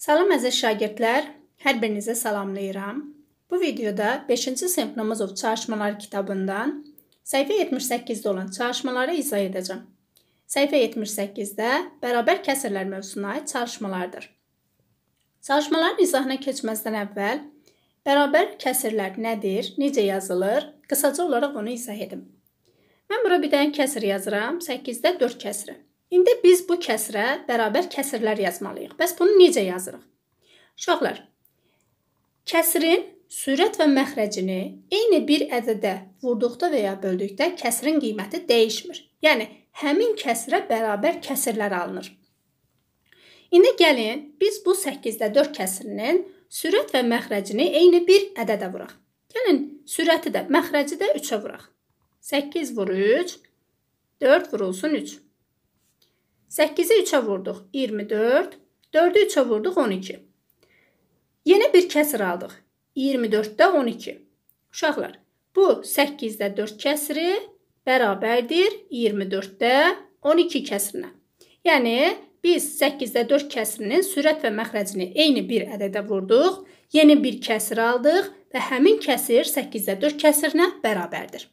Salam əziz şagirdlər, hər birinizə salamlayıram. Bu videoda 5-ci sinif Namazov çalışmaları kitabından səhifə 78-də olan çalışmaları izah edəcəm. Səhifə 78-də bərabər kəsrlər mövzusuna aid çalışmalardır. Çalışmaların izahına keçməzdən əvvəl bərabər kəsrlər nədir, necə yazılır, qısaca olaraq onu izah edim. Mən bura bir dənə kəsr yazıram, 8-də 4 kəsri. İndi biz bu kəsrə bərabər kəsrlər yazmalıyıq. Bəs bunu necə yazırıq? Uşaqlar, kəsrin sürət və məxrəcini eyni bir ədədə vurduqda və ya böldükdə kəsrin qiyməti dəyişmir. Yəni həmin kəsrə bərabər kəsrlər alınır. İndi gəlin biz bu 8-də 4 kəsrinin sürət və məxrəcini eyni bir ədədə vuraq. Gəlin sürəti də, məxrəci də 3-ə vuraq. 8 vur 3, 4 vurulsun 3. 8-i 3-ə vurduq 24, 4-ü 3-ə vurduq 12. Yenə bir kəsir aldıq. 24-də 12. Uşaqlar, bu 8-də 4 kəsiri bərabərdir 24-də 12 kəsirinə. Yəni, biz 8-də 4 kəsirinin sürət və məxrəcini eyni bir ədədə vurduq, yeni bir kəsir aldıq və həmin kəsir 8-də 4 kəsirinə bərabərdir.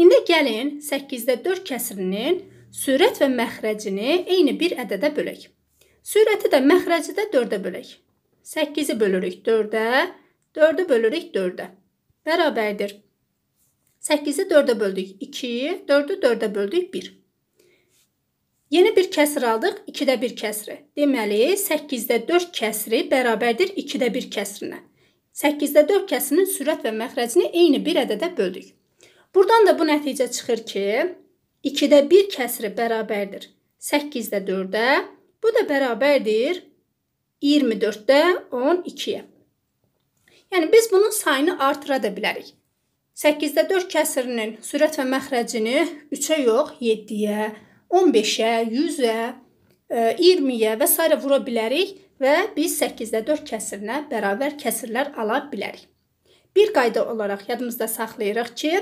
İndi gəlin 8-də 4 kəsirinin Sürət və məxrəcini eyni bir ədədə bölək. Sürəti də məxrəci də 4-ə bölək. 8-i bölürük 4-ə, 4-ü bölürük 4-ə. Bərabərdir. 8-i 4-ə böldük 2, 4-ü 4-ə böldük 1. Yeni bir kəsir aldıq 2-də 1 kəsiri. Deməli 8-də 4 kəsiri bərabərdir 2-də 1 kəsrinə. 8-də 4 kəsinin sürət və məxrəcini eyni bir ədədə böldük. Buradan da bu nəticə çıxır ki, 2-də 1 kəsri bərabərdir 8-də 4-ə. Bu da bərabərdir 24-də 12-yə. Yəni biz bunun sayını artıra da bilərik. 8-də 4 kəsrinin sürət və məxrəcini 3-ə yox, 7-yə, 15-ə, 100-ə, 20-yə və s. vura bilərik və biz 8-də 4 kəsrinə bərabər kəsrlər ala bilərik. Bir qayda olaraq yadımızda saxlayırıq ki,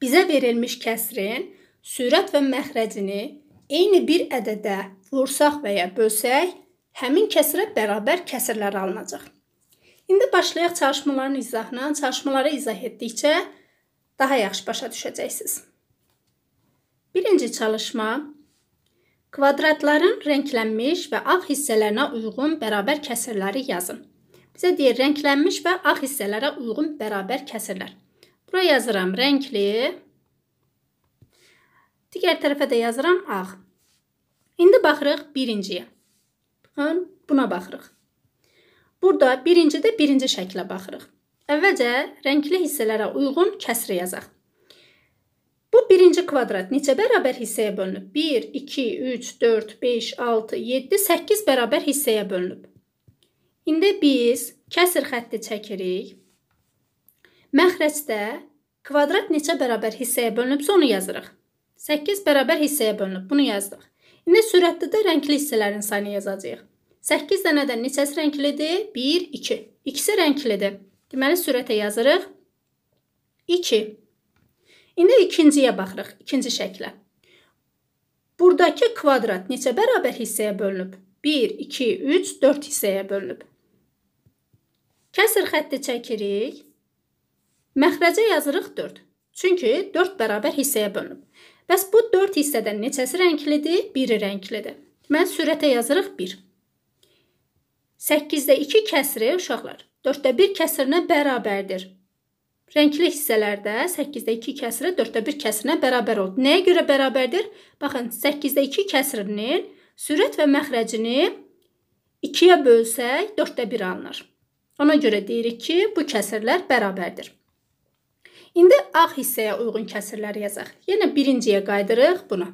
bizə verilmiş kəsrin sürət və məxrəcini eyni bir ədədə vursaq və ya bölsək, həmin kəsirə bərabər kəsirlər alınacaq. İndi başlayaq çalışmaların izahına. Çalışmaları izah etdikcə daha yaxşı başa düşəcəksiniz. Birinci çalışma kvadratların rənglənmiş və ağ hissələrinə uyğun bərabər kəsirləri yazın. Bizə deyir rənglənmiş və ağ hissələrə uyğun bərabər kəsirlər. Bura yazıram rəngli, Digər tərəfə də yazıram ağ. İndi baxırıq birinciyə. Baxın, buna baxırıq. Burada birincidə birinci şəklə baxırıq. Əvvəlcə rəngli hissələrə uyğun kəsri yazaq. Bu birinci kvadrat neçə bərabər hissəyə bölünüb? 1, 2, 3, 4, 5, 6, 7, 8 bərabər hissəyə bölünüb. İndi biz kəsir xətti çəkirik. Məxrəcdə kvadrat neçə bərabər hissəyə bölünübsə onu yazırıq. 8 bərabər hissəyə bölünüb. Bunu yazdıq. İndi sürətdə də rəngli hissələrin sayını yazacağıq. 8 dənədən neçəsi rənglidir? 1, 2. İkisi rənglidir. Deməli, sürətə yazırıq. 2. İndi ikinciyə baxırıq, ikinci şəklə. Buradakı kvadrat neçə bərabər hissəyə bölünüb? 1, 2, 3, 4 hissəyə bölünüb. Kəsir xətti çəkirik. Məxrəcə yazırıq 4. Çünki 4 bərabər hissəyə bölünüb. Bəs bu 4 hissədən neçəsi rənglidir? Biri rənglidir. Mən sürətə yazırıq 1. 8-də 2 kəsri uşaqlar 4-də 1 kəsrinə bərabərdir. Rəngli hissələrdə 8-də 2 kəsri 4-də 1 kəsrinə bərabər oldu. Nəyə görə bərabərdir? Baxın, 8-də 2 kəsrinin sürət və məxrəcini 2-yə bölsək 4-də 1 alınır. Ona görə deyirik ki, bu kəsrlər bərabərdir. İndi ağ hissəyə uyğun kəsirlər yazaq. Yenə birinciyə qaydırıq bunu.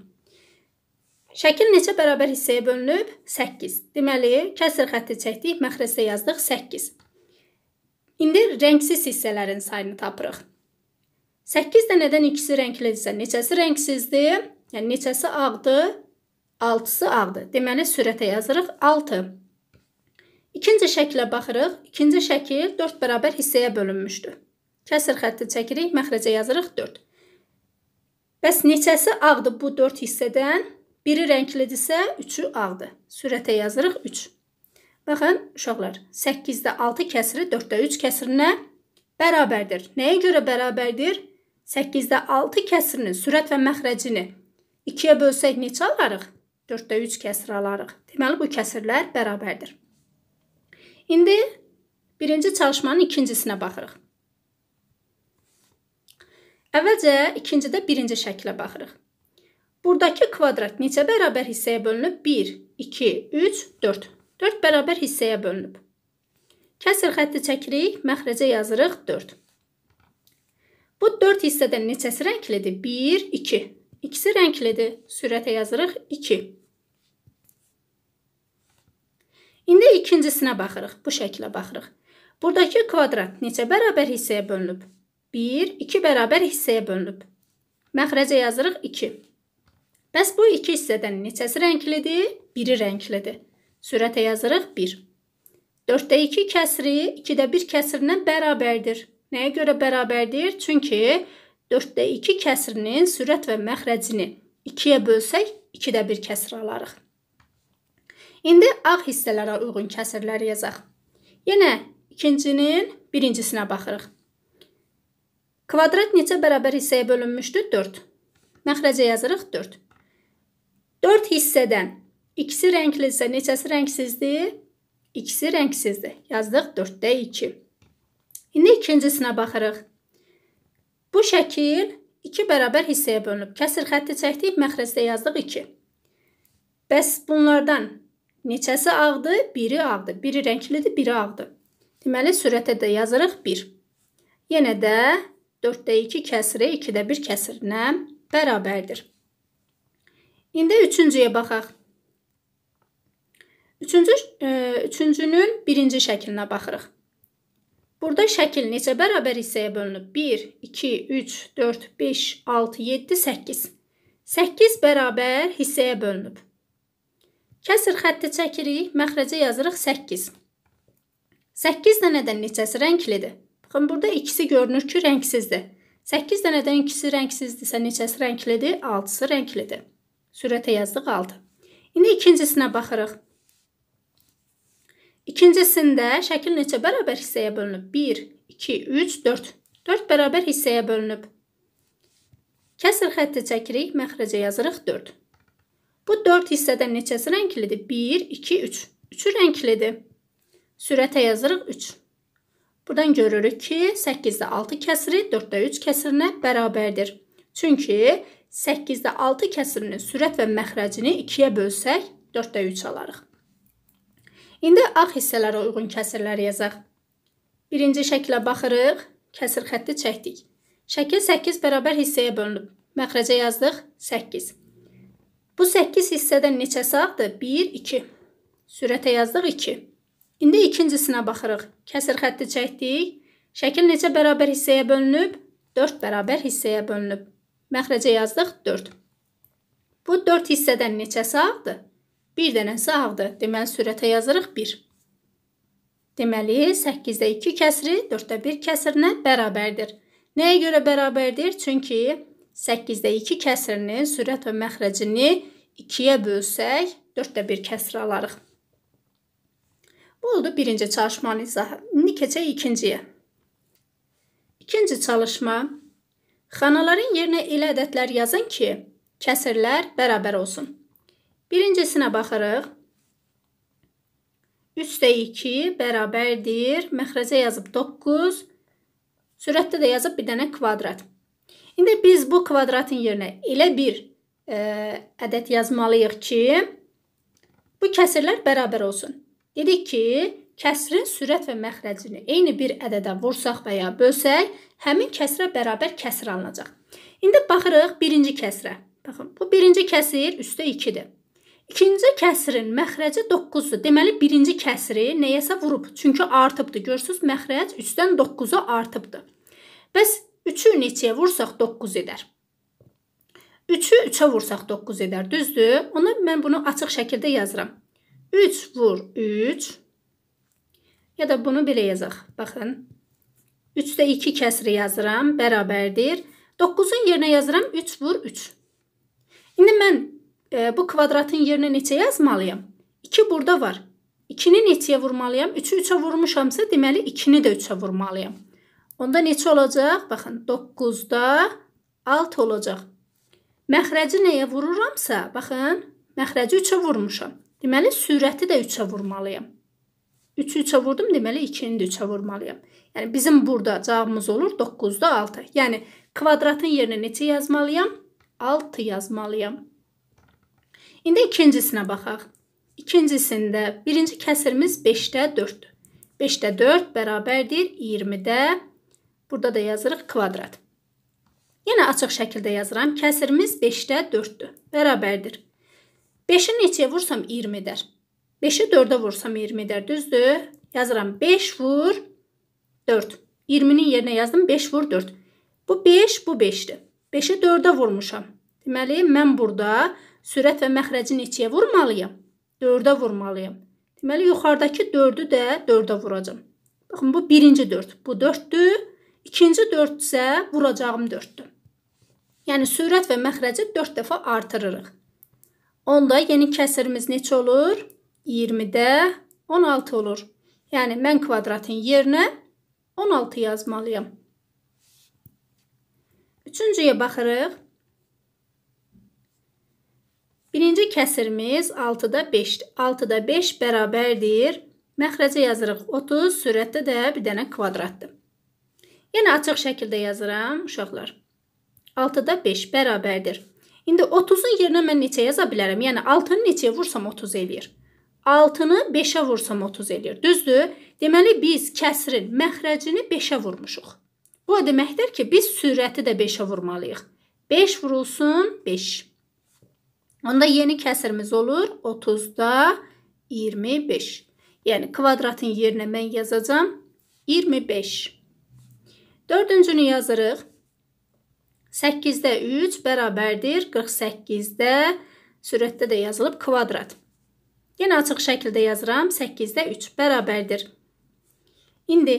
Şəkil neçə bərabər hissəyə bölünüb? 8. Deməli, kəsir xətti çəkdik, məxrəcdə yazdıq 8. İndi rəngsiz hissələrin sayını tapırıq. 8 dənədən ikisi rənglidirsə, neçəsi rəngsizdir? Yəni neçəsi ağdır? 6-sı ağdır. Deməli, sürətə yazırıq 6. İkinci şəkilə baxırıq. İkinci şəkil 4 bərabər hissəyə bölünmüşdür. Kəsir xətti çəkirik, məxrəcə yazırıq 4. Bəs neçəsi ağdır bu 4 hissədən? Biri rənglidirsə, 3-ü ağdır. Sürətə yazırıq 3. Baxın, uşaqlar, 8-də 6 kəsiri 4-də 3 kəsirinə bərabərdir. Nəyə görə bərabərdir? 8-də 6 kəsirini, sürət və məxrəcini 2-yə bölsək neçə alarıq? 4-də 3 kəsir alarıq. Deməli, bu kəsirlər bərabərdir. İndi birinci çalışmanın ikincisinə baxırıq. Əvvəlcə ikincidə birinci şəklə baxırıq. Buradakı kvadrat neçə bərabər hissəyə bölünüb? 1, 2, 3, 4. 4 bərabər hissəyə bölünüb. Kəsir xətti çəkirik, məxrəcə yazırıq 4. Bu 4 hissədən neçəsi rənglidir? 1, 2. İkisi rənglidir. Sürətə yazırıq 2. İndi ikincisinə baxırıq. Bu şəklə baxırıq. Buradakı kvadrat neçə bərabər hissəyə bölünüb? 1, 2 bərabər hissəyə bölünüb. Məxrəcə yazırıq 2. Bəs bu 2 hissədən neçəsi rənglidir? Biri rənglidir. Sürətə yazırıq 1. 4-də 2 kəsri 2-də 1 kəsrinə bərabərdir. Nəyə görə bərabərdir? Çünki 4-də 2 kəsrinin sürət və məxrəcini 2-yə bölsək 2-də 1 kəsr alarıq. İndi ağ hissələrə uyğun kəsirləri yazaq. Yenə ikincinin birincisinə baxırıq. Kvadrat neçə bərabər hissəyə bölünmüşdü? 4. Məxrəcə yazırıq 4. 4 hissədən ikisi rənglizsə, neçəsi rəngsizdir? İkisi rəngsizdir. Yazdıq 4-də 2. İndi ikincisinə baxırıq. Bu şəkil 2 bərabər hissəyə bölünüb. Kəsir xətti çəkdik, məxrəcdə yazdıq 2. Bəs bunlardan neçəsi ağdır? Biri ağdır. Biri rənglidir, biri ağdır. Deməli, sürətə də yazırıq 1. Yenə də 4-də 2 kəsiri 2-də 1 kəsirinə bərabərdir. İndi üçüncüyə baxaq. Üçüncü, e, üçüncünün birinci şəklinə baxırıq. Burada şəkil neçə bərabər hissəyə bölünüb? 1, 2, 3, 4, 5, 6, 7, 8. 8 bərabər hissəyə bölünüb. Kəsir xətti çəkirik, məxrəcə yazırıq 8. 8 dənədən neçəsi rənglidir? Baxın, burada ikisi görünür ki, rəngsizdir. 8 dənədən ikisi rəngsizdirsə, neçəsi rənglidir? 6-sı rənglidir. Sürətə yazdıq 6. İndi ikincisinə baxırıq. İkincisində şəkil neçə bərabər hissəyə bölünüb? 1, 2, 3, 4. 4 bərabər hissəyə bölünüb. Kəsir xətti çəkirik, məxrəcə yazırıq 4. Bu 4 hissədən neçəsi rənglidir? 1, 2, 3. 3-ü rənglidir. Sürətə yazırıq 3. Buradan görürük ki, 8-də 6 kəsiri 4-də 3 kəsirinə bərabərdir. Çünki 8-də 6 kəsirinin sürət və məxrəcini 2-yə bölsək, 4-də 3 alarıq. İndi A hissələrə uyğun kəsirləri yazaq. Birinci şəkilə baxırıq, kəsir xətti çəkdik. Şəkil 8 bərabər hissəyə bölünüb. Məxrəcə yazdıq 8. Bu 8 hissədən neçə sağdır? 1, 2. Sürətə yazdıq 2. İndi ikincisinə baxırıq. Kəsir xətti çəkdik. Şəkil necə bərabər hissəyə bölünüb? 4 bərabər hissəyə bölünüb. Məxrəcə yazdıq 4. Bu 4 hissədən neçəsi ağdır? Bir dənəsi ağdır. Deməli, sürətə yazırıq 1. Deməli, 8-də 2 kəsri 4-də 1 kəsrinə bərabərdir. Nəyə görə bərabərdir? Çünki 8-də 2 kəsrinin sürət və məxrəcini 2-yə bölsək, 4-də 1 kəsri alarıq. Oldu birinci çalışmanın izahı. İndi keçək ikinciyə. İkinci çalışma. Xanaların yerinə elə ədədlər yazın ki, kəsirlər bərabər olsun. Birincisinə baxırıq. 3-də 2 bərabərdir. Məxrəcə yazıb 9. Sürətdə də yazıb bir dənə kvadrat. İndi biz bu kvadratın yerinə elə bir ə, e, ədəd yazmalıyıq ki, bu kəsirlər bərabər olsun. Dedik ki, kəsrin sürət və məxrəcini eyni bir ədədə vursaq və ya bölsək, həmin kəsrə bərabər kəsr alınacaq. İndi baxırıq birinci kəsrə. Baxın, bu birinci kəsir üstə 2-dir. İkinci kəsrin məxrəci 9-dur. Deməli birinci kəsri nəyəsə vurub. Çünki artıbdı. Görürsüz, məxrəc 3-dən 9-a artıbdı. Bəs 3-ü neçəyə vursaq 9 edər. 3-ü 3-ə vursaq 9 edər, düzdür? Ona mən bunu açıq şəkildə yazıram. 3 vur 3 ya da bunu belə yazaq. Baxın. 3-də 2 kəsri yazıram, bərabərdir. 9-un yerinə yazıram 3 vur 3. İndi mən e, bu kvadratın yerinə neçə yazmalıyam? 2 burada var. 2-ni neçəyə vurmalıyam? 3-ü 3-ə vurmuşamsa, deməli 2-ni də 3-ə vurmalıyam. Onda neçə olacaq? Baxın, 9-da 6 olacaq. Məxrəci nəyə vururamsa, baxın, məxrəci 3-ə vurmuşam. Deməli, sürəti də 3-ə vurmalıyam. 3-ü 3-ə vurdum, deməli 2-ni də 3-ə vurmalıyam. Yəni bizim burada cavabımız olur 9-da 6. Yəni kvadratın yerinə neçə yazmalıyam? 6 yazmalıyam. İndi ikincisinə baxaq. İkincisində birinci kəsirimiz 5-də 4-dür. 5-də 4 bərabərdir 20-də. Burada da yazırıq kvadrat. Yenə açıq şəkildə yazıram. Kəsirimiz 5-də 4-dür. Bərabərdir 5-i neçəyə vursam 20 edər. 5-i 4-ə vursam 20 edər, düzdür? Yazıram 5 vur 4. 20-nin yerinə yazdım 5 vur 4. Bu 5, bu 5-dir. 5-i 4-ə vurmuşam. Deməli, mən burada sürət və məxrəci neçəyə vurmalıyam? 4-ə vurmalıyam. Deməli, yuxarıdakı 4-ü də 4-ə vuracam. Baxın, bu birinci 4. Bu 4-dür. İkinci 4 isə vuracağım 4-dür. Yəni, sürət və məxrəci 4 dəfə artırırıq. Onda yeni kəsirimiz neçə olur? 20-də 16 olur. Yəni, mən kvadratın yerinə 16 yazmalıyam. Üçüncüyə baxırıq. Birinci kəsirimiz 6-da 5-dir. 6-da 5 bərabərdir. Məxrəcə yazırıq 30, sürətdə də bir dənə kvadratdır. Yenə açıq şəkildə yazıram, uşaqlar. 6-da 5 bərabərdir. İndi 30-un yerinə mən neçə yaza bilərəm? Yəni 6-nı neçəyə vursam 30 eləyir. 6-nı 5-ə vursam 30 eləyir. Düzdür? Deməli biz kəsrin məxrəcini 5-ə vurmuşuq. Bu o deməkdir ki, biz sürəti də 5-ə vurmalıyıq. 5 vurulsun 5. Onda yeni kəsirimiz olur 30-da 25. Yəni kvadratın yerinə mən yazacağam 25. Dördüncünü yazırıq. 8-də 3 bərabərdir 48-də sürətdə də yazılıb kvadrat. Yenə açıq şəkildə yazıram. 8-də 3 bərabərdir. İndi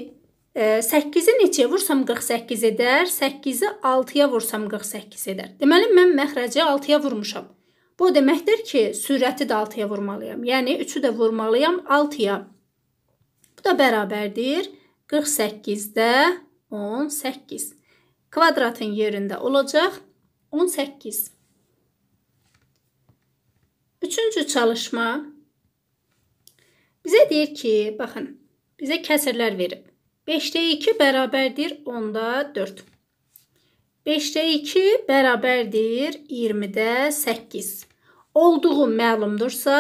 8-i e, neçəyə vursam 48 edər, 8-i 6-ya vursam 48 edər. Deməli mən məxrəci 6-ya vurmuşam. Bu deməkdir ki, sürəti də 6-ya vurmalıyam. Yəni 3-ü də vurmalıyam 6-ya. Bu da bərabərdir 48-də 18 kvadratın yerində olacaq 18. Üçüncü çalışma bizə deyir ki, baxın, bizə kəsirlər verib. 5-də 2 bərabərdir 10-da 4. 5-də 2 bərabərdir 20-də 8. Olduğu məlumdursa,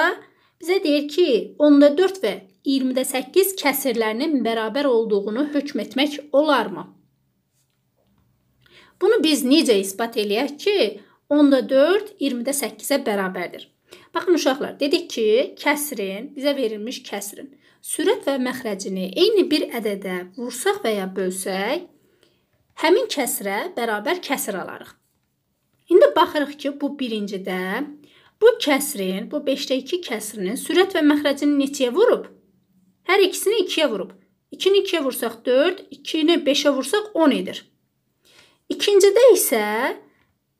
bizə deyir ki, 10-da 4 və 20-də 8 kəsirlərinin bərabər olduğunu hökm etmək olarmı? Bunu biz necə isbat eləyək ki, 10-da 4 20-də 8-ə bərabərdir. Baxın uşaqlar, dedik ki, kəsrin, bizə verilmiş kəsrin sürət və məxrəcini eyni bir ədədə vursaq və ya bölsək, həmin kəsrə bərabər kəsir alarıq. İndi baxırıq ki, bu birincidə bu kəsrin, bu 5-də 2 kəsrinin sürət və məxrəcini neçəyə vurub? Hər ikisini 2-yə vurub. 2-ni 2-yə vursaq 4, 2-ni 5-ə vursaq 10 edir. İkincidə isə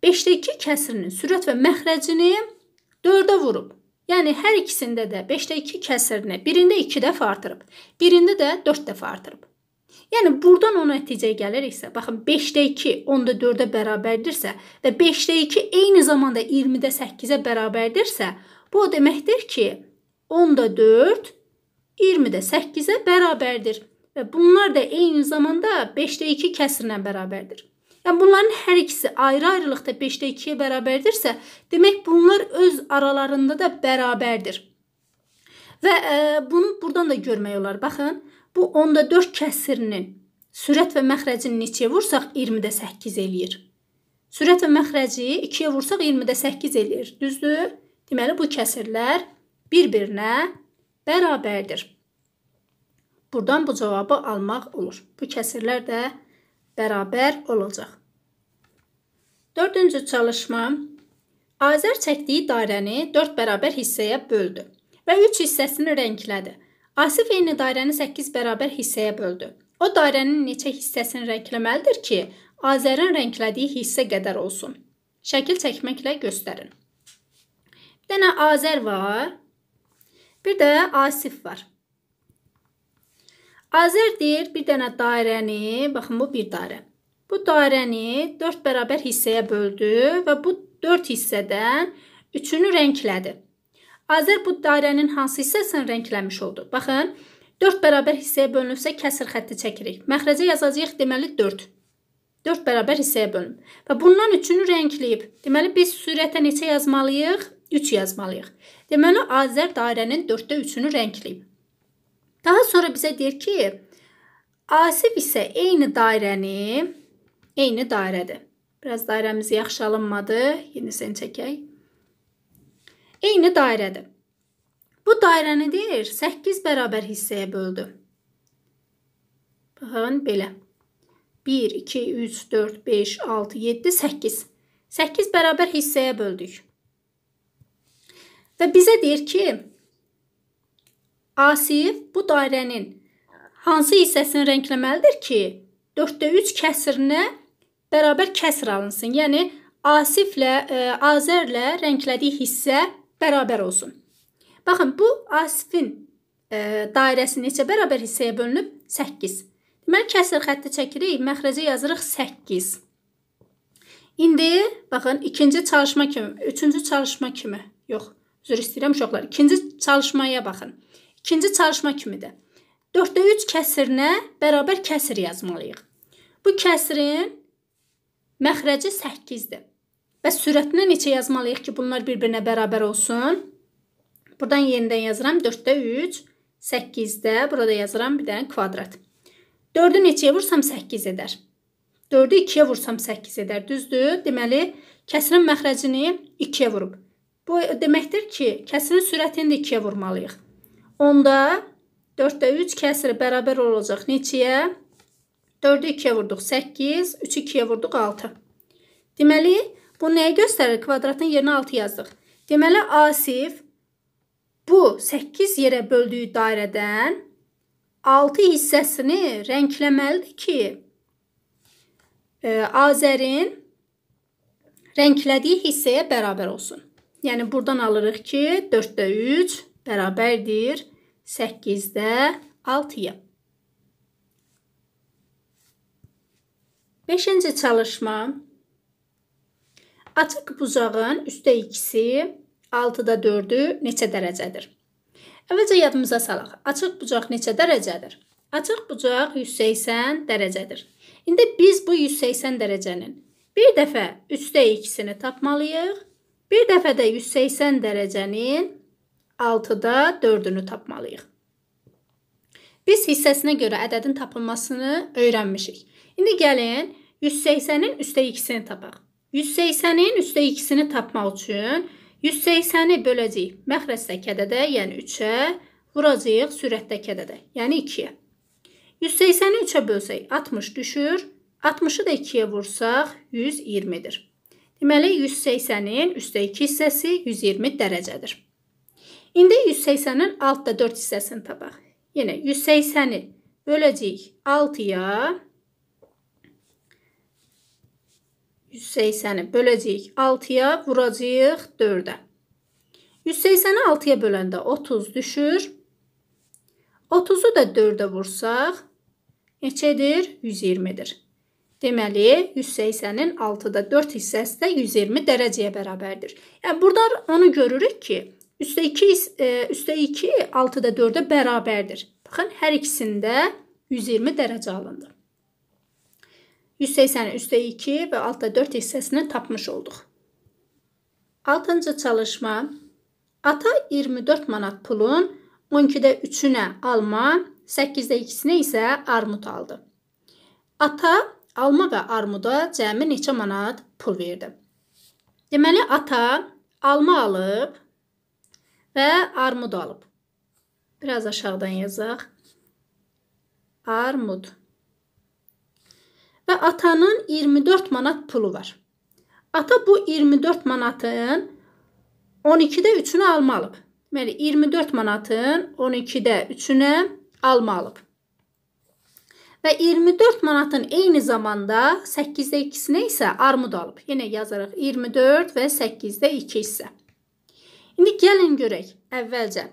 5-də 2 kəsirinin sürət və məxrəcini 4-ə vurub. Yəni hər ikisində də 5-də 2 kəsirini birində 2 dəfə artırıb, birində də 4 dəfə artırıb. Yəni burdan o nəticəyə gəliriksə, baxın 5-də 2 10-da 4-ə bərabərdirsə və 5-də 2 eyni zamanda 20-də 8-ə bərabərdirsə, bu o deməkdir ki, 10-da 4 20-də 8-ə bərabərdir və bunlar da eyni zamanda 5-də 2 kəsirlə bərabərdir. Yəni bunların hər ikisi ayrı-ayrılıqda 5-də 2-yə bərabərdirsə, demək bunlar öz aralarında da bərabərdir. Və e, bunu burdan da görmək olar. Baxın, bu 10-da 4 kəsirinin sürət və məxrəcini neçəyə vursaq 20-də 8 eləyir. Sürət və məxrəci 2-yə vursaq 20-də 8 eləyir. Düzdür? Deməli bu kəsirlər bir-birinə bərabərdir. Burdan bu cavabı almaq olur. Bu kəsirlər də bərabər olacaq. Dördüncü çalışma. Azər çəkdiyi dairəni 4 bərabər hissəyə böldü və 3 hissəsini rənglədi. Asif eyni dairəni 8 bərabər hissəyə böldü. O dairənin neçə hissəsini rəngləməlidir ki, Azərin rənglədiyi hissə qədər olsun? Şəkil çəkməklə göstərin. Bir dənə Azər var. Bir də Asif var. Azər deyir, bir dənə dairəni, baxın bu bir dairə. Bu dairəni 4 bərabər hissəyə böldü və bu 4 hissədən 3-ünü rənglədi. Azər bu dairənin hansı hissəsini rəngləmiş oldu? Baxın, 4 bərabər hissəyə bölünübsə kəsir xətti çəkirik. Məxrəcə yazacağıq deməli 4. 4 bərabər hissəyə bölünüb. Və bundan 3-ünü rəngləyib. Deməli biz sürətə neçə yazmalıyıq? 3 yazmalıyıq. Deməli Azər dairənin 4-də 3-ünü rəngləyib. Daha sonra bizə deyir ki, Asif isə eyni dairəni eyni dairədir. Biraz dairəmiz yaxşı alınmadı. Yenisini çəkək. Eyni dairədir. Bu dairəni deyir, 8 bərabər hissəyə böldü. Baxın, belə. 1, 2, 3, 4, 5, 6, 7, 8. 8 bərabər hissəyə böldük. Və bizə deyir ki, Asif bu dairənin hansı hissəsini rəngləməlidir ki, 4-də 3 kəsirinə bərabər kəsr alınsın. Yəni Asiflə ə, e, Azərlə rənglədiyi hissə bərabər olsun. Baxın, bu Asifin ə, e, dairəsi neçə bərabər hissəyə bölünüb? 8. Deməli kəsr xətti çəkirik, məxrəcə yazırıq 8. İndi baxın, ikinci çalışma kimi, üçüncü çalışma kimi. Yox, üzr istəyirəm uşaqlar. İkinci çalışmaya baxın. İkinci çalışma kimidir. 4-də 3 kəsirinə bərabər kəsir yazmalıyıq. Bu kəsirin Məxrəci 8-dir. Bəs sürətinə neçə yazmalıyıq ki, bunlar bir-birinə bərabər olsun? Buradan yenidən yazıram 4-də 3, 8-də burada yazıram bir dənə kvadrat. 4-ü neçəyə vursam 8 edər. 4-ü 2-yə vursam 8 edər, düzdür? Deməli, kəsirin məxrəcini 2-yə vurub. Bu deməkdir ki, kəsirin sürətini də 2-yə vurmalıyıq. Onda 4-də 3 kəsiri bərabər olacaq neçəyə? 2-yə. 4-ü 2-yə vurduq 8, 3-ü 2-yə vurduq 6. Deməli, bu nəyi göstərir? Kvadratın yerinə 6 yazdıq. Deməli, Asif bu 8 yerə böldüyü dairədən 6 hissəsini rəngləməlidir ki, e, Azərin rənglədiyi hissəyə bərabər olsun. Yəni, buradan alırıq ki, 4-də 3 bərabərdir 8-də 6-ya. Beşinci çalışma. Açıq buzağın üstə ikisi, 6-da 4-ü neçə dərəcədir? Əvvəlcə yadımıza salaq. Açıq bucaq neçə dərəcədir? Açıq bucaq 180 dərəcədir. İndi biz bu 180 dərəcənin bir dəfə üstə ikisini tapmalıyıq. Bir dəfə də 180 dərəcənin 6-da 4-ünü tapmalıyıq. Biz hissəsinə görə ədədin tapılmasını öyrənmişik. İndi gəlin 180-in üstə 2-sini tapaq. 180-in üstə 2-sini tapmaq üçün 180-i böləcəyik məxrəcdə kədədə, yəni 3-ə, vuracağıq sürətdə kədədə, yəni 2-yə. 180-i 3-ə bölsək 60 düşür, 60-ı da 2-yə vursaq 120-dir. Deməli, 180-in üstə 2 hissəsi 120 dərəcədir. İndi 180-in altda 4 hissəsini tapaq. Yenə 180-i böləcəyik 6-ya, 180-i böləcəyik 6-ya, vuracağıq 4-ə. 180-i 6-ya böləndə 30 düşür. 30-u da 4-ə vursaq, neçədir? 120-dir. Deməli, 180-in 6-da 4 hissəsi də 120 dərəcəyə bərabərdir. Yəni, buradan onu görürük ki, üstə 2, e, üstə 2 6-da 4-ə bərabərdir. Baxın, hər ikisində 120 dərəcə alındı. 180-i üstə 2 və altda 4 hissəsini tapmış olduq. 6-cı çalışma Ata 24 manat pulun 12-də 3-ünə alma, 8-də 2-sinə isə armud aldı. Ata alma və armuda cəmi neçə manat pul verdi? Deməli, ata alma alıb və armud alıb. Biraz aşağıdan yazaq. Armud və atanın 24 manat pulu var. Ata bu 24 manatın 12-də 3-ünü almalıdır. Deməli 24 manatın 12-də 3-ünü almalıdır. Və 24 manatın eyni zamanda 8-də 2-sinə isə armud alıb. Yenə yazarıq 24 və 8-də 2 hissə. İndi gəlin görək əvvəlcə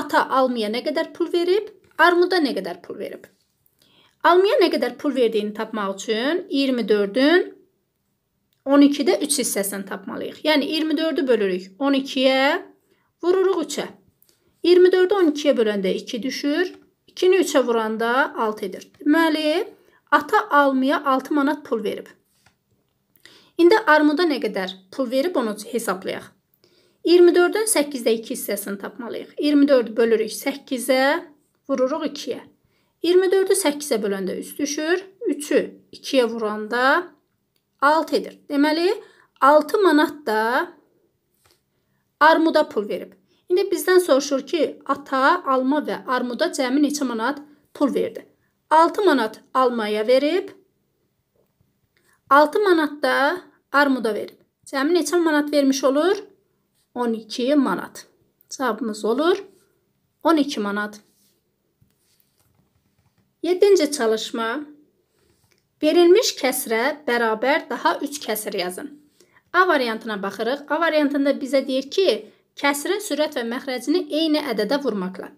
ata almaya nə qədər pul verib, armuda nə qədər pul verib. Almaya nə qədər pul verdiyini tapmaq üçün 24-ün 12-də 3 hissəsini tapmalıyıq. Yəni 24-ü bölürük 12-yə, vururuq 3-ə. 24-ü 12-yə böləndə 2 düşür. 2-ni 3-ə vuranda 6 edir. Deməli, ata almaya 6 manat pul verib. İndi armuda nə qədər pul verib onu hesablayaq. 24-dən 8-də 2 hissəsini tapmalıyıq. 24-ü bölürük 8-ə, vururuq 2-yə. 24-ü 8-ə böləndə 3 düşür. 3-ü 2-yə vuranda 6 edir. Deməli, 6 manat da armuda pul verib. İndi bizdən soruşur ki, ata, alma və armuda cəmi neçə manat pul verdi? 6 manat almaya verib, 6 manat da armuda verib. Cəmi neçə manat vermiş olur? 12 manat. Cavabımız olur 12 manat. Yeddinci çalışma. Verilmiş kəsrə bərabər daha 3 kəsir yazın. A variantına baxırıq. A variantında bizə deyir ki, kəsirin sürət və məxrəcini eyni ədədə vurmaqla.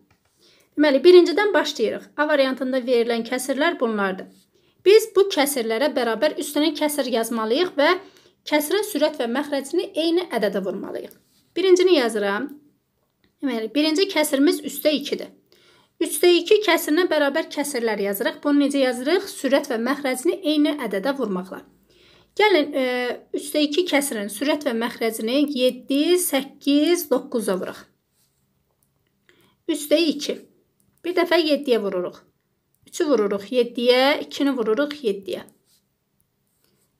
Deməli, birincidən başlayırıq. A variantında verilən kəsirlər bunlardır. Biz bu kəsirlərə bərabər üstünə kəsir yazmalıyıq və kəsirin sürət və məxrəcini eyni ədədə vurmalıyıq. Birincini yazıram. Deməli, birinci kəsirimiz üstə 2-dir. 3-də 2 kəsirinə bərabər kəsirlər yazırıq. Bunu necə yazırıq? Sürət və məxrəcini eyni ədədə vurmaqla. Gəlin, 3-də e, 2 kəsirin sürət və məxrəcini 7, 8, 9-a vuruq. 3-də 2. Bir dəfə 7-yə vururuq. 3-ü vururuq 7-yə, 2-ni vururuq 7-yə.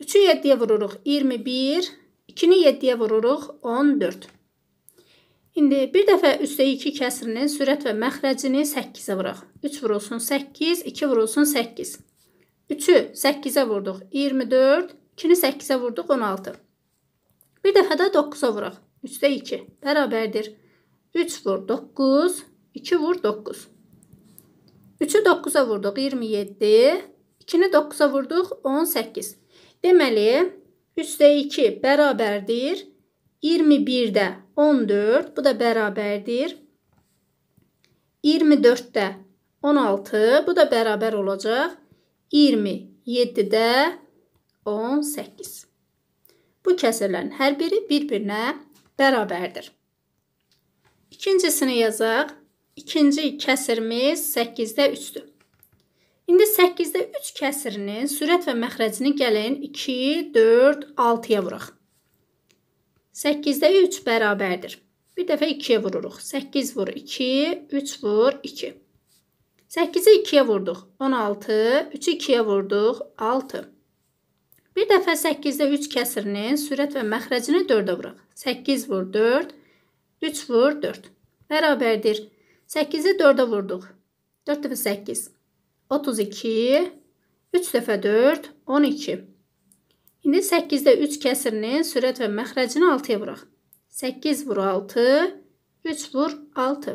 3-ü 7-yə vururuq 21, 2-ni 7-yə vururuq 14. İndi bir dəfə üstə 2 kəsirinin sürət və məxrəcini 8-ə vuraq. 3 vurulsun 8, 2 vurulsun 8. 3-ü 8-ə vurduq 24, 2-ni 8-ə vurduq 16. Bir dəfə də 9-a vuraq. 3-də 2 bərabərdir. 3 vur 9, 2 vur 9. 3-ü 9-a vurduq 27, 2-ni 9-a vurduq 18. Deməli, 3-də 2 bərabərdir 27. 21-də 14, bu da bərabərdir. 24-də 16, bu da bərabər olacaq. 27-də 18. Bu kəsrlərin hər biri bir-birinə bərabərdir. İkincisini yazaq. İkinci kəsirimiz 8-də 3-dür. İndi 8-də 3 kəsirinin sürət və məxrəcini gəlin 2, 4, 6-ya vuraq. 8-də 3 bərabərdir. Bir dəfə 2-yə vururuq. 8 vur 2, 3 vur 2. 8-i 2-yə vurduq. 16, 3-ü 2-yə vurduq. 6. Bir dəfə 8-də 3 kəsirinin sürət və məxrəcini 4-ə vuraq. 8 vur 4, 3 vur 4. Bərabərdir. 8-i 4-ə vurduq. 4 dəfə 8. 32, 3 dəfə 4, 12. 12. İndi 8-də 3 kəsirinin sürət və məxrəcini 6-ya buraxın. 8 vur 6, 3 vur 6.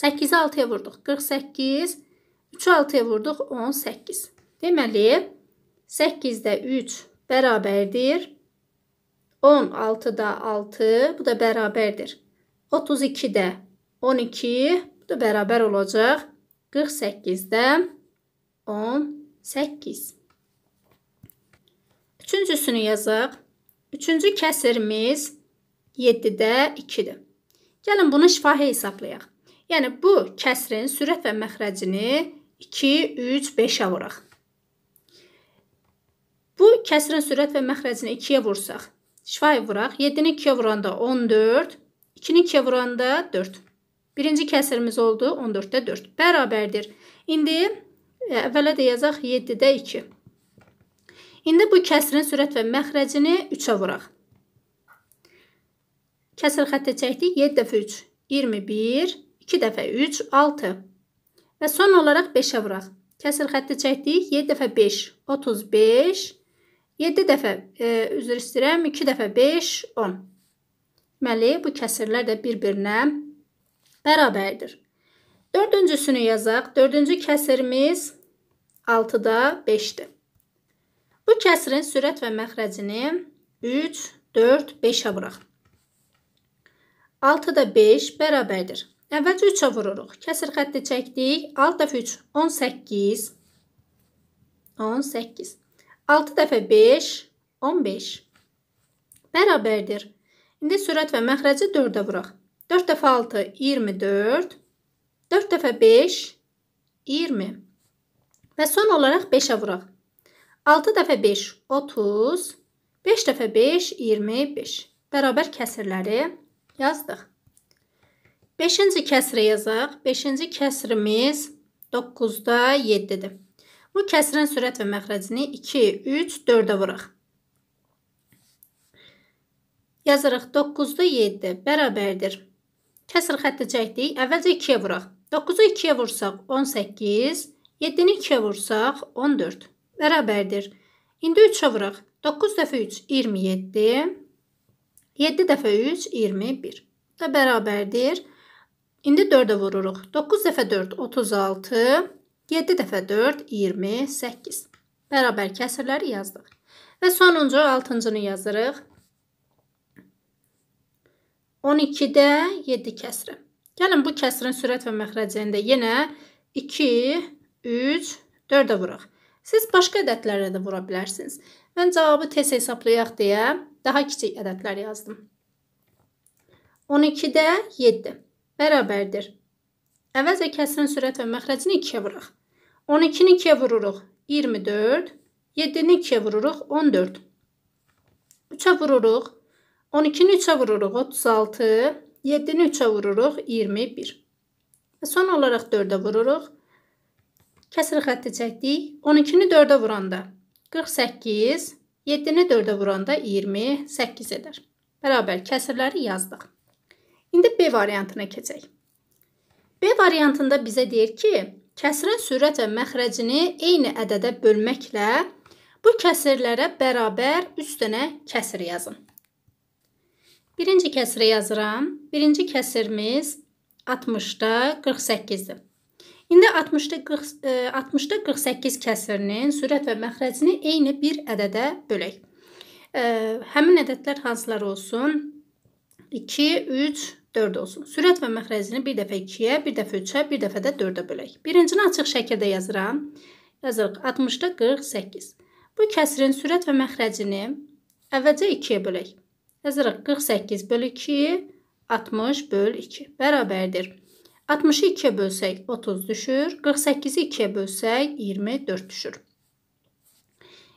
8-i 6-ya vurduq. 48, 3-ü 6-ya vurduq 18. Deməli, 8-də 3 bərabərdir. 16-da 6, bu da bərabərdir. 32-də 12, bu da bərabər olacaq. 48-də 18. Üçüncüsünü yazıq. Üçüncü kəsirimiz 7-də 2-dir. Gəlin bunu şifahi hesablayaq. Yəni bu kəsrin sürət və məxrəcini 2, 3, 5-ə vuraq. Bu kəsrin sürət və məxrəcini 2-yə vursaq, şifahi vuraq. 7-ni 2-yə vuranda 14, 2-ni 2-yə vuranda 4. Birinci kəsirimiz oldu 14-də 4. Bərabərdir. İndi e, əvvələ də yazaq 7-də 2. İndi bu kəsrin sürət və məxrəcini 3-ə vuraq. Kəsir xəttə çəkdik. 7 dəfə 3, 21, 2 dəfə 3, 6. Və son olaraq 5-ə vuraq. Kəsir xəttə çəkdik. 7 dəfə 5, 35, 7 dəfə, e, üzr istəyirəm, 2 dəfə 5, 10. Deməli, bu kəsirlər də bir-birinə bərabərdir. Dördüncüsünü yazaq. Dördüncü kəsirimiz 6-da 5-dir. Bu kəsrin sürət və məxrəcini 3, 4, 5-ə vuraq. 6 da 5 bərabərdir. Əvvəlcə 3-ə vururuq. Kəsir xətti çəkdik. 6 dəfə 3, 18. 18. 6 dəfə 5, 15. Bərabərdir. İndi sürət və məxrəci 4-ə vuraq. 4 dəfə 6, 24. 4 dəfə 5, 20. Və son olaraq 5-ə vuraq. 6 dəfə 5 30, 5 dəfə 5 25. Bərabər kəsirləri yazdıq. 5-ci kəsrə yazaq. 5-ci kəsrimiz 9-da 7-dir. Bu kəsrin sürət və məxrəcini 2, 3, 4-ə vuraq. Yazırıq 9-da 7 bərabərdir. Kəsr xətti çəkdik. Əvvəlcə 2-yə vuraq. 9-u 2-yə vursaq 18, 7-ni 2-yə vursaq 14 bərabərdir. İndi 3-ə vuraq. 9 dəfə 3 27. 7 dəfə 3 21. Da bərabərdir. İndi 4-ə vururuq. 9 dəfə 4 36. 7 dəfə 4 28. Bərabər kəsirləri yazdıq. Və sonuncu 6-cını yazırıq. 12-də 7 kəsri. Gəlin bu kəsrin sürət və məxrəcində yenə 2, 3, 4-ə vuraq. Siz başqa ədədlərlə də vura bilərsiniz. Mən cavabı tez hesablayaq deyə daha kiçik ədədlər yazdım. 12-də 7 bərabərdir. Əvvəlcə kəsirin sürət və məxrəcini 2-yə vururuq. 12-ni 2-yə vururuq 24, 7-ni 2-yə vururuq 14. 3-ə vururuq 12-ni 3-ə vururuq 36, 7-ni 3-ə vururuq 21. Və son olaraq 4-ə vururuq Kəsir xətti çəkdik. 12-ni 4-ə vuranda 48, 7-ni 4-ə vuranda 28 edər. Bərabər kəsirləri yazdıq. İndi B variantına keçək. B variantında bizə deyir ki, kəsirin sürət və məxrəcini eyni ədədə bölməklə bu kəsirlərə bərabər 3 dənə kəsir yazın. Birinci kəsiri yazıram. Birinci kəsirimiz 60-da 48-dir. İndi 60-da 40 60-da 48 kəsrinin sürət və məxrəcini eyni bir ədədə bölək. E, həmin ədədlər hansılar olsun? 2, 3, 4 olsun. Sürət və məxrəcini bir dəfə 2-yə, bir dəfə 3-ə, bir dəfə də 4-ə bölək. Birincini açıq şəkildə yazıram. Yazırıq 60-da 48. Bu kəsrin sürət və məxrəcini əvvəlcə 2-yə bölək. Yazırıq 48 böl 2, 60 böl 2 bərabərdir. 60-ı 2-yə bölsək 30 düşür. 48-i 2-yə bölsək 24 düşür.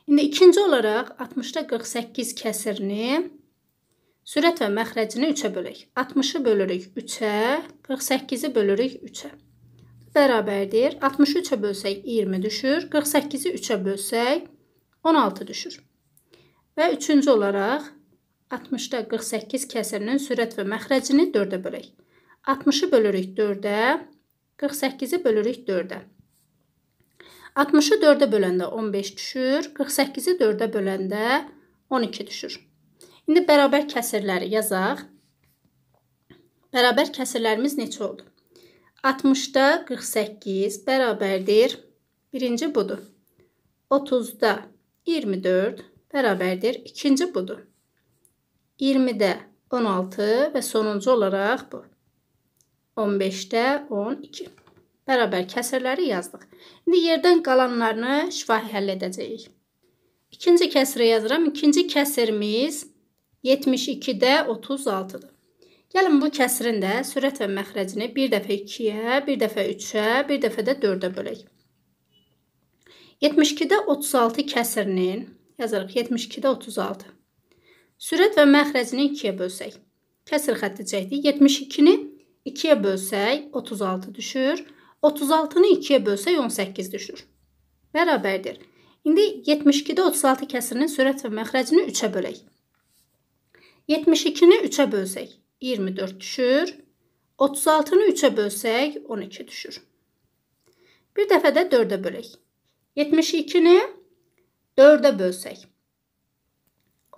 İndi ikinci olaraq 60-da 48 kəsirini sürət və məxrəcini 3-ə bölək. 60-ı bölürük 3-ə, 48-i bölürük 3-ə. Bərabərdir. 63-ə bölsək 20 düşür. 48-i 3-ə bölsək 16 düşür. Və üçüncü olaraq 60-da 48 kəsirinin sürət və məxrəcini 4-ə bölək. 60-ı bölürük 4-ə, 48-i bölürük 4-ə. 60-ı 4-ə böləndə 15 düşür, 48-i 4-ə böləndə 12 düşür. İndi bərabər kəsirləri yazaq. Bərabər kəsirlərimiz neçə oldu? 60-da 48 bərabərdir. Birinci budur. 30-da 24 bərabərdir. İkinci budur. 20-də 16 və sonuncu olaraq bu. 15-də 12. Bərabər kəsirləri yazdıq. İndi yerdən qalanlarını şifahi həll edəcəyik. İkinci kəsirə yazıram. İkinci kəsirimiz 72-də 36-dır. Gəlin bu kəsirin də sürət və məxrəcini bir dəfə 2-yə, bir dəfə 3-ə, bir dəfə də 4-ə bölək. 72-də 36 kəsirinin, yazırıq 72-də 36. Sürət və məxrəcini 2-yə bölsək. Kəsir xətti çəkdik. 72-ni 2-yə bölsək 36 düşür. 36-nı 2-yə bölsək 18 düşür. Bərabərdir. İndi 72-də 36 kəsirinin sürət və məxrəcini 3-ə bölək. 72-ni 3-ə bölsək 24 düşür. 36-nı 3-ə bölsək 12 düşür. Bir dəfə də 4-ə bölək. 72-ni 4-ə bölsək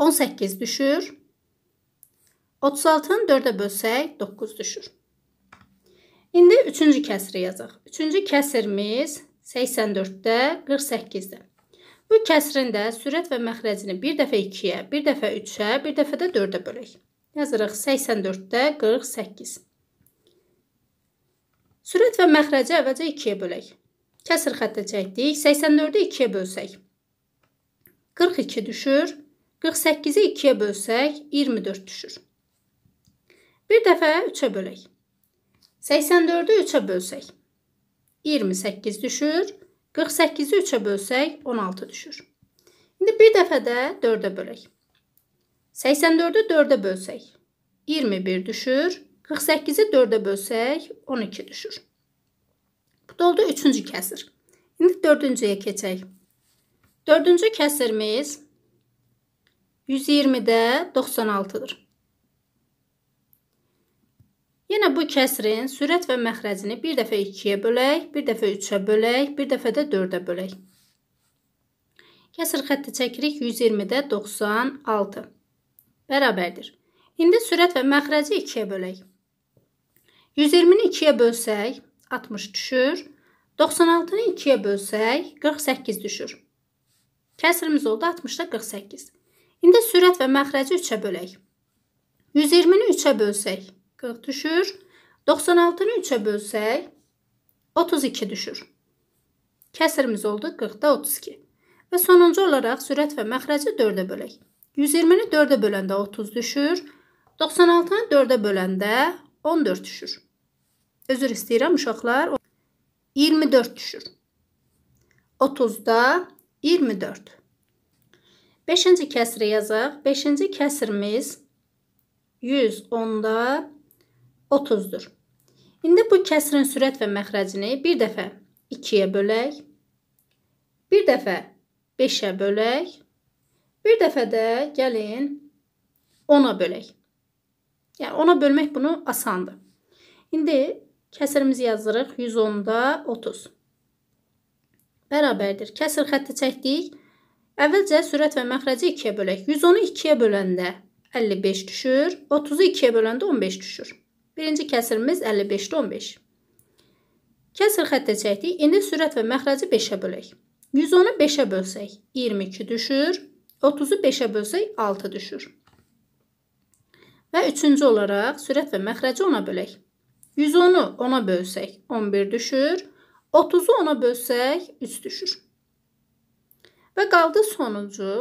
18 düşür. 36-nı 4-ə bölsək 9 düşür. İndi üçüncü kəsri yazaq. Üçüncü kəsirimiz 84-də 48-də. Bu kəsrin də sürət və məxrəcini bir dəfə 2-yə, bir dəfə 3-ə, bir dəfə də 4-ə bölək. Yazırıq 84-də 48. Sürət və məxrəci əvvəlcə 2-yə bölək. Kəsir xəttə çəkdik. 84-ü 2-yə bölsək. 42 düşür. 48-i 2-yə bölsək 24 düşür. Bir dəfə 3-ə bölək. 84-ü 3-ə bölsək. 28 düşür. 48-i 3-ə bölsək, 16 düşür. İndi bir dəfə də 4-ə bölək. 84-ü 4-ə bölsək, 21 düşür. 48-i 4-ə bölsək, 12 düşür. Bu da oldu üçüncü kəsir. İndi dördüncüyə keçək. Dördüncü kəsirimiz 120-də 96-dır. Yenə bu kəsrin sürət və məxrəcini bir dəfə 2-yə bölək, bir dəfə 3-ə bölək, bir dəfə də 4-ə bölək. Kəsr xətti çəkirik 120-də 96 bərabərdir. İndi sürət və məxrəci 2-yə bölək. 120-ni 2-yə bölsək 60 düşür. 96-nı 2-yə bölsək 48 düşür. Kəsrimiz oldu 60-da 48. İndi sürət və məxrəci 3-ə bölək. 120-ni 3-ə bölsək 40 düşür. 96-nı 3-ə bölsək 32 düşür. Kəsirimiz oldu 40-da 32. Və sonuncu olaraq sürət və məxrəci 4-ə bölək. 120-ni 4-ə böləndə 30 düşür. 96-nı 4-ə böləndə 14 düşür. Özür istəyirəm uşaqlar. 24 düşür. 30-da 24. 5-ci kəsri yazaq. 5-ci kəsirimiz 110-da 30-dur. İndi bu kəsrin sürət və məxrəcini bir dəfə 2-yə bölək, bir dəfə 5-ə bölək, bir dəfə də gəlin 10-a bölək. Yəni 10-a bölmək bunu asandır. İndi kəsirimizi yazırıq 110-da 30. Bərabərdir. Kəsir xətti çəkdik. Əvvəlcə sürət və məxrəci 2-yə bölək. 110-u 2-yə böləndə 55 düşür, 30-u 2-yə böləndə 15 düşür. Birinci kəsirimiz 55-də 15. Kəsir xəttə çəkdik. İndi sürət və məxrəci 5-ə bölək. 110-u 5-ə bölsək 22 düşür. 30-u 5-ə bölsək 6 düşür. Və üçüncü olaraq sürət və məxrəci 10-a bölək. 110-u 10-a bölsək 11 düşür. 30-u 10-a bölsək 3 düşür. Və qaldı sonuncu.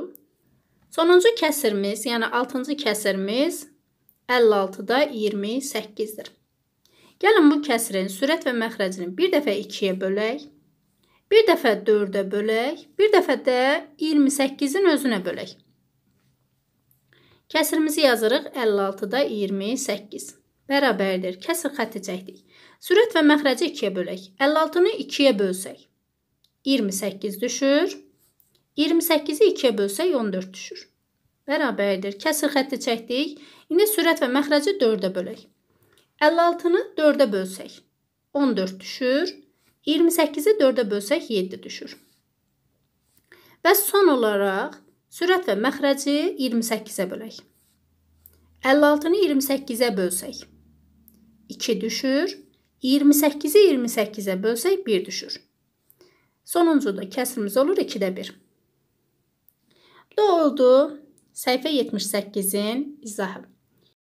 Sonuncu kəsirimiz, yəni 6-cı kəsirimiz 56-da 28-dir. Gəlin bu kəsirin sürət və məxrəcini bir dəfə 2-yə bölək, bir dəfə 4-ə bölək, bir dəfə də 28-in özünə bölək. Kəsirimizi yazırıq 56-da 28. Bərabərdir, kəsir xətti çəkdik. Sürət və məxrəci 2-yə bölək. 56-nı 2-yə bölsək, 28 düşür. 28-i 2-yə bölsək, 14 düşür. Bərabərdir, kəsir xətti çəkdik. İndi sürət və məxrəci 4-ə bölək. 56-nı 4-ə bölsək 14 düşür. 28-i 4-ə bölsək 7 düşür. Və son olaraq sürət və məxrəci 28-ə bölək. 56-nı 28-ə bölsək 2 düşür. 28-i 28-ə bölsək 1 düşür. Sonuncu da kəsirimiz olur 2-də 1. Bu da oldu səhifə 78-in izahı.